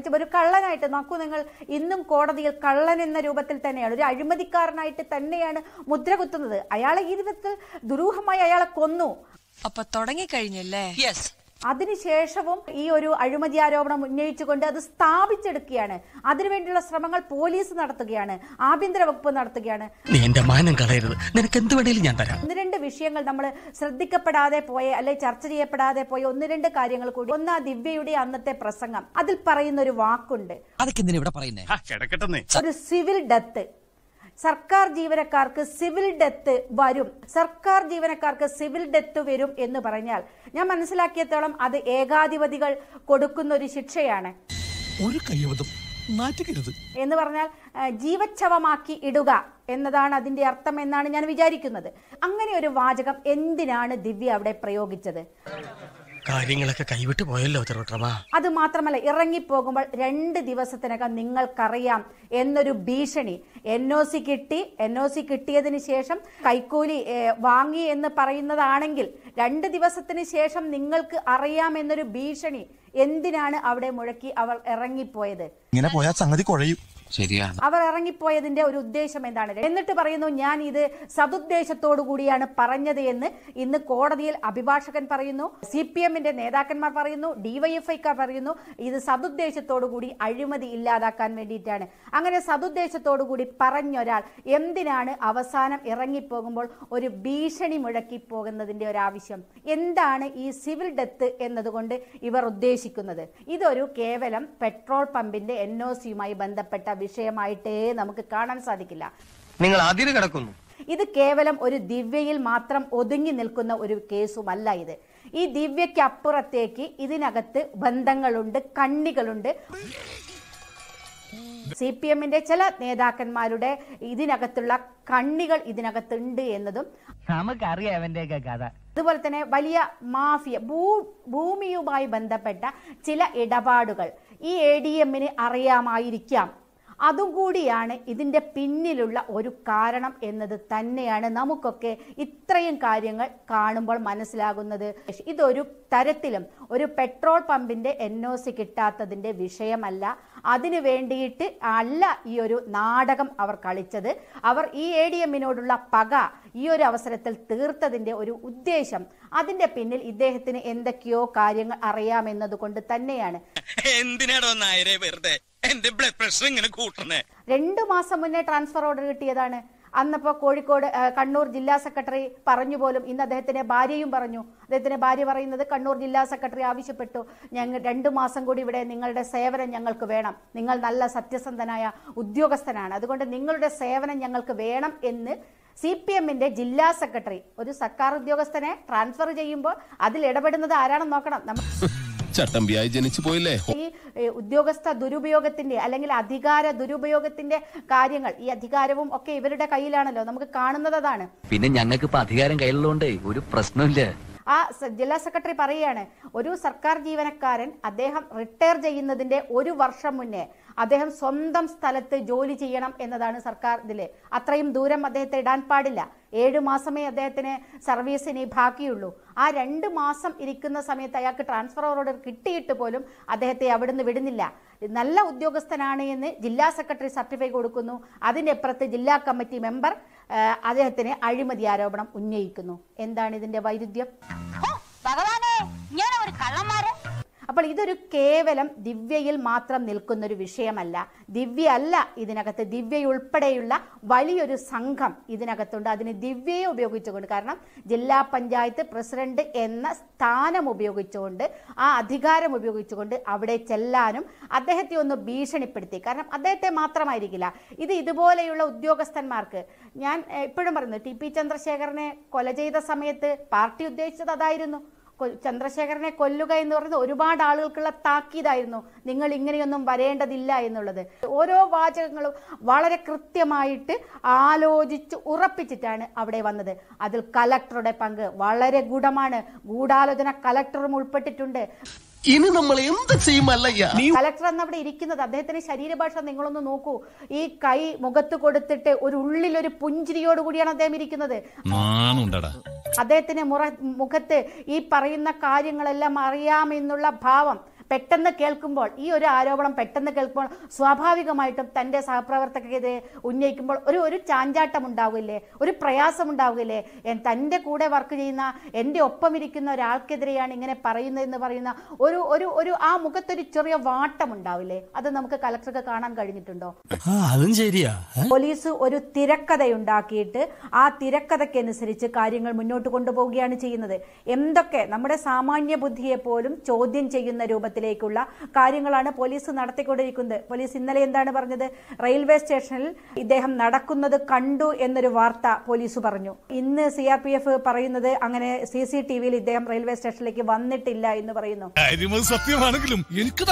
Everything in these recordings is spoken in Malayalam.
എന്നുവെച്ചാൽ ഒരു കള്ളനായിട്ട് നോക്കൂ നിങ്ങൾ ഇന്നും കോടതിയിൽ കള്ളൻ എന്ന രൂപത്തിൽ തന്നെയാണ് ഒരു അഴിമതിക്കാരനായിട്ട് തന്നെയാണ് മുദ്ര കുത്തുന്നത് അയാളെ ഈ വിധത്തിൽ ദുരൂഹമായി അയാളെ കൊന്നു അപ്പൊ തുടങ്ങിക്കഴിഞ്ഞല്ലേ യെസ് അതിനുശേഷവും ഈ ഒരു അഴിമതി ആരോപണം ഉന്നയിച്ചുകൊണ്ട് അത് സ്ഥാപിച്ചെടുക്കുകയാണ് അതിനുവേണ്ടിയുള്ള ശ്രമങ്ങൾ പോലീസ് നടത്തുകയാണ് ആഭ്യന്തര വകുപ്പ് നടത്തുകയാണ് നിന്റെ മാനം കളയരുത് നിനക്ക് എന്ത് വേണേലും ഞാൻ തരാം ഒന്ന് രണ്ട് വിഷയങ്ങൾ നമ്മൾ ശ്രദ്ധിക്കപ്പെടാതെ പോയ അല്ലെ ചർച്ച ചെയ്യപ്പെടാതെ പോയ ഒന്ന് രണ്ട് കാര്യങ്ങൾ കൂടി ഒന്ന് ദിവ്യയുടെ അന്നത്തെ പ്രസംഗം അതിൽ പറയുന്ന ഒരു വാക്കുണ്ട് ഒരു സിവിൽ ഡെത്ത് സർക്കാർ ജീവനക്കാർക്ക് സിവിൽ ഡെത്ത് വരും സർക്കാർ ജീവനക്കാർക്ക് സിവിൽ ഡെത്ത് വരും എന്ന് പറഞ്ഞാൽ ഞാൻ മനസ്സിലാക്കിയത്തോളം അത് ഏകാധിപതികൾ കൊടുക്കുന്ന ഒരു ശിക്ഷയാണ് ഒരു എന്ന് പറഞ്ഞാൽ ജീവച്ഛവമാക്കി ഇടുക എന്നതാണ് അതിന്റെ അർത്ഥം എന്നാണ് ഞാൻ വിചാരിക്കുന്നത് അങ്ങനെ ഒരു വാചകം എന്തിനാണ് ദിവ്യ അവിടെ പ്രയോഗിച്ചത് കാര്യങ്ങളൊക്കെ കൈവിട്ട് പോയല്ലോ ചെറുക്കമ്മ അത് മാത്രമല്ല ഇറങ്ങിപ്പോകുമ്പോൾ രണ്ട് ദിവസത്തിനകം നിങ്ങൾക്കറിയാം എന്നൊരു ഭീഷണി എൻ ഒ സി കിട്ടി എൻ ഒ സി കിട്ടിയതിന് ശേഷം കൈക്കൂലി വാങ്ങി എന്ന് പറയുന്നതാണെങ്കിൽ രണ്ട് ദിവസത്തിന് ശേഷം നിങ്ങൾക്ക് അറിയാം എന്നൊരു ഭീഷണി എന്തിനാണ് അവിടെ മുഴക്കി അവൾ ഇറങ്ങിപ്പോയത് ഇങ്ങനെ പോയാൽ സംഗതി കുഴയും അവർ ഇറങ്ങിപ്പോയതിന്റെ ഒരു ഉദ്ദേശം എന്താണ് എന്നിട്ട് പറയുന്നു ഞാൻ ഇത് സതുദ്ദേശത്തോടു കൂടിയാണ് പറഞ്ഞത് എന്ന് ഇന്ന് കോടതിയിൽ അഭിഭാഷകൻ പറയുന്നു സി പി എമ്മിന്റെ നേതാക്കന്മാർ പറയുന്നു ഡിവൈഎഫ്ഐക്കാർ പറയുന്നു ഇത് സതുദ്ദേശത്തോടു കൂടി അഴിമതി ഇല്ലാതാക്കാൻ വേണ്ടിയിട്ടാണ് അങ്ങനെ സതുദ്ദേശത്തോടു കൂടി പറഞ്ഞൊരാൾ എന്തിനാണ് അവസാനം ഇറങ്ങിപ്പോകുമ്പോൾ ഒരു ഭീഷണി മുഴക്കി പോകുന്നതിന്റെ ഒരു ആവശ്യം എന്താണ് ഈ സിവിൽ ഡെത്ത് എന്നതുകൊണ്ട് ഇവർ ഉദ്ദേശിക്കുന്നത് ഇതൊരു കേവലം പെട്രോൾ പമ്പിന്റെ എൻ ഒ സിയുമായി ബന്ധപ്പെട്ട വിഷയമായിട്ടേ നമുക്ക് കാണാൻ സാധിക്കില്ല നിങ്ങൾ അതിര് കിടക്കുന്നു ഇത് കേവലം ഒരു ദിവ്യയിൽ മാത്രം ഒതുങ്ങി നിൽക്കുന്ന ഒരു കേസുമല്ല ഇത് ഈ ദിവ്യക്കപ്പുറത്തേക്ക് ഇതിനകത്ത് ബന്ധങ്ങളുണ്ട് കണ്ണികളുണ്ട് സി പി എമ്മിന്റെ ചില നേതാക്കന്മാരുടെ ഇതിനകത്തുള്ള കണ്ണികൾ ഇതിനകത്തുണ്ട് എന്നതും നമുക്കറിയാം കഥ അതുപോലെ തന്നെ വലിയ മാഫിയ ഭൂ ഭൂമിയുമായി ബന്ധപ്പെട്ട ചില ഇടപാടുകൾ ഈ എ ഡി എമ്മിന് അറിയാമായിരിക്കാം അതും കൂടിയാണ് ഇതിൻ്റെ പിന്നിലുള്ള ഒരു കാരണം എന്നത് തന്നെയാണ് നമുക്കൊക്കെ ഇത്രയും കാര്യങ്ങൾ കാണുമ്പോൾ മനസ്സിലാകുന്നത് ഇതൊരു തരത്തിലും ഒരു പെട്രോൾ പമ്പിൻ്റെ എൻ ഒ സി കിട്ടാത്തതിൻ്റെ വിഷയമല്ല അതിനു വേണ്ടിയിട്ട് അല്ല ഈ ഒരു നാടകം അവർ കളിച്ചത് അവർ ഈ എ ഡി എമ്മിനോടുള്ള പക ഈ ഒരു അവസരത്തിൽ തീർത്തതിൻ്റെ ഒരു ഉദ്ദേശം അതിൻ്റെ പിന്നിൽ ഇദ്ദേഹത്തിന് എന്തൊക്കെയോ കാര്യങ്ങൾ അറിയാമെന്നതുകൊണ്ട് തന്നെയാണ് എന്തിനാടോ വെറുതെ എന്റെ ബ്ലഡ് പ്രഷർ ഇങ്ങനെ കൂട്ടണേ രണ്ടു മാസം മുന്നേ ട്രാൻസ്ഫർ ഓർഡർ കിട്ടിയതാണ് അന്നപ്പോ കോഴിക്കോട് കണ്ണൂർ ജില്ലാ സെക്രട്ടറി പറഞ്ഞു പോലും ഇന്ന് അദ്ദേഹത്തിന്റെ ഭാര്യയും പറഞ്ഞു അദ്ദേഹത്തിന്റെ ഭാര്യ പറയുന്നത് കണ്ണൂർ ജില്ലാ സെക്രട്ടറി ആവശ്യപ്പെട്ടു ഞങ്ങൾ രണ്ടു മാസം കൂടി ഇവിടെ നിങ്ങളുടെ സേവനം ഞങ്ങൾക്ക് വേണം നിങ്ങൾ നല്ല സത്യസന്ധനായ ഉദ്യോഗസ്ഥനാണ് അതുകൊണ്ട് നിങ്ങളുടെ സേവനം ഞങ്ങൾക്ക് വേണം എന്ന് സി പി എമ്മിന്റെ ജില്ലാ സെക്രട്ടറി ഒരു സർക്കാർ ഉദ്യോഗസ്ഥനെ ട്രാൻസ്ഫർ ചെയ്യുമ്പോൾ അതിൽ ഇടപെടുന്നത് ആരാണെന്ന് നോക്കണം നമ്മൾ ചട്ടമ്പിയായി ജനിച്ചു പോയില്ലേ ഈ ഉദ്യോഗസ്ഥ ദുരുപയോഗത്തിൻ്റെ അല്ലെങ്കിൽ അധികാര ദുരുപയോഗത്തിൻ്റെ കാര്യങ്ങൾ ഈ അധികാരവും ഒക്കെ ഇവരുടെ കയ്യിലാണല്ലോ നമുക്ക് കാണുന്നത് അതാണ് പിന്നെ ഞങ്ങൾക്ക് അധികാരം കയ്യിലുള്ളതുകൊണ്ട് ഒരു പ്രശ്നമില്ല ആ ജില്ലാ സെക്രട്ടറി പറയുകയാണ് ഒരു സർക്കാർ ജീവനക്കാരൻ അദ്ദേഹം റിട്ടയർ ചെയ്യുന്നതിൻ്റെ ഒരു വർഷം മുന്നേ അദ്ദേഹം സ്വന്തം സ്ഥലത്ത് ജോലി ചെയ്യണം എന്നതാണ് സർക്കാർ ഇതിൽ അത്രയും ദൂരം അദ്ദേഹത്തെ ഇടാൻ പാടില്ല ഏഴ് മാസമേ അദ്ദേഹത്തിന് സർവീസിന് ബാക്കിയുള്ളൂ ആ രണ്ട് മാസം ഇരിക്കുന്ന സമയത്ത് അയാൾക്ക് ട്രാൻസ്ഫർ ഓർഡർ കിട്ടിയിട്ട് പോലും അദ്ദേഹത്തെ അവിടുന്ന് വിടുന്നില്ല നല്ല ഉദ്യോഗസ്ഥനാണ് എന്ന് ജില്ലാ സെക്രട്ടറി സർട്ടിഫിക്കറ്റ് കൊടുക്കുന്നു അതിൻ്റെ അപ്പുറത്ത് ജില്ലാ കമ്മിറ്റി മെമ്പർ അദ്ദേഹത്തിന് അഴിമതി ആരോപണം ഉന്നയിക്കുന്നു എന്താണ് ഇതിന്റെ വൈരുദ്ധ്യം അപ്പോൾ ഇതൊരു കേവലം ദിവ്യയിൽ മാത്രം നിൽക്കുന്നൊരു വിഷയമല്ല ദിവ്യ അല്ല ഇതിനകത്ത് ദിവ്യയുൾപ്പെടെയുള്ള വലിയൊരു സംഘം ഇതിനകത്തുണ്ട് അതിന് ദിവ്യയെ ഉപയോഗിച്ചുകൊണ്ട് കാരണം ജില്ലാ പഞ്ചായത്ത് പ്രസിഡന്റ് എന്ന സ്ഥാനം ഉപയോഗിച്ചുകൊണ്ട് ആ അധികാരം ഉപയോഗിച്ചുകൊണ്ട് അവിടെ ചെല്ലാനും അദ്ദേഹത്തെ ഒന്ന് ഭീഷണിപ്പെടുത്തി കാരണം അദ്ദേഹത്തെ മാത്രമായിരിക്കില്ല ഇത് ഇതുപോലെയുള്ള ഉദ്യോഗസ്ഥന്മാർക്ക് ഞാൻ എപ്പോഴും പറയുന്നു ടി പി ചന്ദ്രശേഖരനെ കൊല ചെയ്ത സമയത്ത് പാർട്ടി ഉദ്ദേശിച്ചത് അതായിരുന്നു ചന്ദ്രശേഖരനെ കൊല്ലുക എന്ന് പറയുന്നത് ഒരുപാട് ആളുകൾക്കുള്ള താക്കീതായിരുന്നു നിങ്ങൾ ഇങ്ങനെയൊന്നും വരേണ്ടതില്ല എന്നുള്ളത് ഓരോ വാചകങ്ങളും വളരെ കൃത്യമായിട്ട് ആലോചിച്ച് ഉറപ്പിച്ചിട്ടാണ് അവിടെ വന്നത് അതിൽ കലക്ടറുടെ പങ്ക് വളരെ ഗുഢമാണ് ഗൂഢാലോചന കലക്ടറും ഉൾപ്പെട്ടിട്ടുണ്ട് ഇനി നമ്മൾ എന്ത് ചെയ്യുമല്ലയ്യ കളക്ടർ അവിടെ ഇരിക്കുന്നത് അദ്ദേഹത്തിന്റെ ശരീരഭാഷ നിങ്ങളൊന്ന് നോക്കൂ ഈ കൈ മുഖത്ത് കൊടുത്തിട്ട് ഒരു ഉള്ളിലൊരു പുഞ്ചിരിയോട് കൂടിയാണ് അദ്ദേഹം ഇരിക്കുന്നത് അദ്ദേഹത്തിന് മുറ മുഖത്ത് ഈ പറയുന്ന കാര്യങ്ങളെല്ലാം അറിയാമെന്നുള്ള ഭാവം പെട്ടെന്ന് കേൾക്കുമ്പോൾ ഈ ഒരു ആരോപണം പെട്ടെന്ന് കേൾക്കുമ്പോൾ സ്വാഭാവികമായിട്ടും തൻ്റെ സഹപ്രവർത്തകരെ ഉന്നയിക്കുമ്പോൾ ഒരു ഒരു ചാഞ്ചാട്ടം ഉണ്ടാവില്ലേ ഒരു പ്രയാസം ഉണ്ടാവില്ലേ തൻ്റെ കൂടെ വർക്ക് ചെയ്യുന്ന എൻ്റെ ഒപ്പം ഇരിക്കുന്ന ഒരാൾക്കെതിരെയാണ് ഇങ്ങനെ പറയുന്നതെന്ന് പറയുന്ന ഒരു ഒരു ഒരു ആ മുഖത്തൊരു ചെറിയ വാട്ടം ഉണ്ടാവില്ലേ അത് നമുക്ക് കലക്ടർക്ക് കാണാൻ കഴിഞ്ഞിട്ടുണ്ടോ അതും ശരിയാ പോലീസ് ഒരു തിരക്കഥ ഉണ്ടാക്കിയിട്ട് ആ തിരക്കഥയ്ക്കനുസരിച്ച് കാര്യങ്ങൾ മുന്നോട്ട് കൊണ്ടുപോവുകയാണ് ചെയ്യുന്നത് എന്തൊക്കെ നമ്മുടെ സാമാന്യ ബുദ്ധിയെ പോലും ചോദ്യം ചെയ്യുന്ന രൂപത്തിൽ തലത്തിലേക്കുള്ള കാര്യങ്ങളാണ് പോലീസ് നടത്തിക്കൊണ്ടിരിക്കുന്നത് പോലീസ് ഇന്നലെ എന്താണ് പറഞ്ഞത് റെയിൽവേ സ്റ്റേഷനിൽ ഇദ്ദേഹം നടക്കുന്നത് കണ്ടു എന്നൊരു വാർത്ത പോലീസ് പറഞ്ഞു ഇന്ന് സി ആർ പി എഫ് പറയുന്നത് അങ്ങനെ സി സി ടി വിയിൽ ഇദ്ദേഹം റെയിൽവേ സ്റ്റേഷനിലേക്ക് വന്നിട്ടില്ല എന്ന് പറയുന്നു സത്യമാണെങ്കിലും എനിക്ക്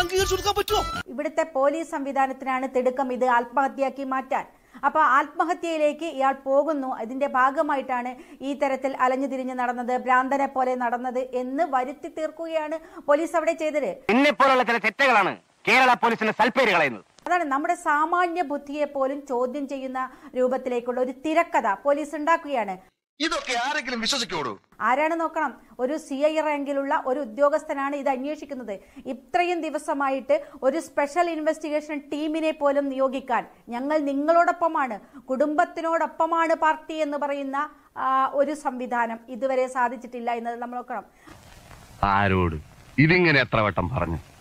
ഇവിടുത്തെ പോലീസ് സംവിധാനത്തിനാണ് തിടുക്കം ഇത് ആത്മഹത്യയാക്കി മാറ്റാൻ അപ്പോൾ ആത്മഹത്യയിലേക്ക് ഇയാൾ പോകുന്നു അതിൻ്റെ ഭാഗമായിട്ടാണ് ഈ തരത്തിൽ അലഞ്ഞു തിരിഞ്ഞ് നടന്നത് ഭ്രാന്തനെ പോലെ നടന്നത് എന്ന് വരുത്തി തീർക്കുകയാണ് പോലീസ് അവിടെ ചെയ്തത് ചില തെറ്റുകളാണ് കേരള പോലീസിന്റെ സൽപ്പേര് കളയുന്നത് അതാണ് നമ്മുടെ സാമാന്യ ബുദ്ധിയെ പോലും ചോദ്യം ചെയ്യുന്ന രൂപത്തിലേക്കുള്ള ഒരു തിരക്കഥ പോലീസ് ഉണ്ടാക്കുകയാണ് ഇതൊക്കെ ആരെങ്കിലും വിശ്വസിക്കോളൂ ആരാണ് നോക്കണം ഒരു സി ഐ റാങ്കിലുള്ള ഒരു ഉദ്യോഗസ്ഥനാണ് ഇത് അന്വേഷിക്കുന്നത് ഇത്രയും ദിവസമായിട്ട് ഒരു സ്പെഷ്യൽ ഇൻവെസ്റ്റിഗേഷൻ ടീമിനെ പോലും നിയോഗിക്കാൻ ഞങ്ങൾ നിങ്ങളോടൊപ്പമാണ് കുടുംബത്തിനോടൊപ്പമാണ് പാർട്ടി എന്ന് പറയുന്ന ഒരു സംവിധാനം ഇതുവരെ സാധിച്ചിട്ടില്ല എന്നത് നമ്മൾ നോക്കണം ആരോട് ഇതിങ്ങനെ എത്ര വട്ടം പറഞ്ഞു